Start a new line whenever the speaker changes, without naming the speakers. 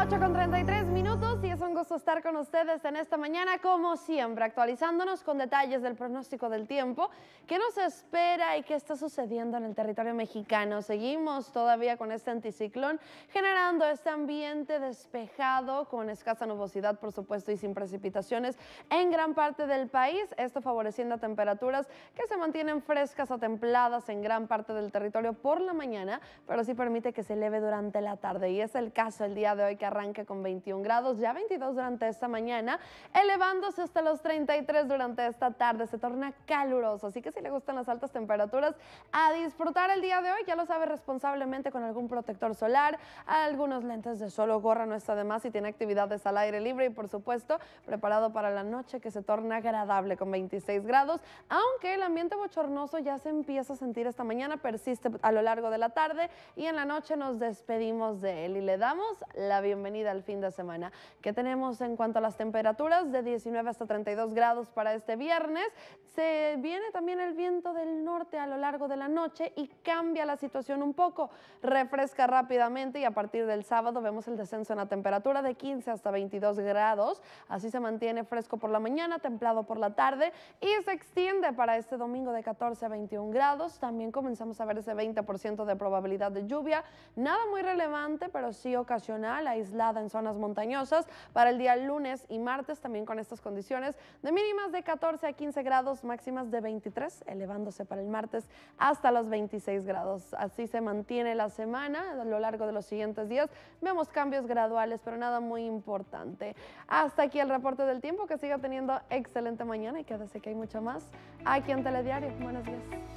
8 con 33 minutos y es un gusto estar con ustedes en esta mañana, como siempre, actualizándonos con detalles del pronóstico del tiempo, qué nos espera y qué está sucediendo en el territorio mexicano. Seguimos todavía con este anticiclón, generando este ambiente despejado, con escasa nubosidad, por supuesto, y sin precipitaciones en gran parte del país, esto favoreciendo temperaturas que se mantienen frescas o templadas en gran parte del territorio por la mañana, pero sí permite que se eleve durante la tarde y es el caso el día de hoy que arranca con 21 grados, ya 22 durante esta mañana, elevándose hasta los 33 durante esta tarde. Se torna caluroso, así que si le gustan las altas temperaturas, a disfrutar el día de hoy, ya lo sabe responsablemente con algún protector solar, algunos lentes de sol o gorra no está de más si tiene actividades al aire libre y por supuesto preparado para la noche que se torna agradable con 26 grados, aunque el ambiente bochornoso ya se empieza a sentir esta mañana, persiste a lo largo de la tarde y en la noche nos despedimos de él y le damos la bienvenida bienvenida al fin de semana. ¿Qué tenemos en cuanto a las temperaturas? De 19 hasta 32 grados para este viernes. Se viene también el viento del norte a lo largo de la noche y cambia la situación un poco. Refresca rápidamente y a partir del sábado vemos el descenso en la temperatura de 15 hasta 22 grados. Así se mantiene fresco por la mañana, templado por la tarde y se extiende para este domingo de 14 a 21 grados. También comenzamos a ver ese 20% de probabilidad de lluvia. Nada muy relevante, pero sí ocasional. Ahí aislada en zonas montañosas para el día lunes y martes, también con estas condiciones de mínimas de 14 a 15 grados, máximas de 23, elevándose para el martes hasta los 26 grados. Así se mantiene la semana a lo largo de los siguientes días. Vemos cambios graduales, pero nada muy importante. Hasta aquí el reporte del tiempo. Que siga teniendo excelente mañana y quédese que hay mucho más aquí en Telediario. Buenos días.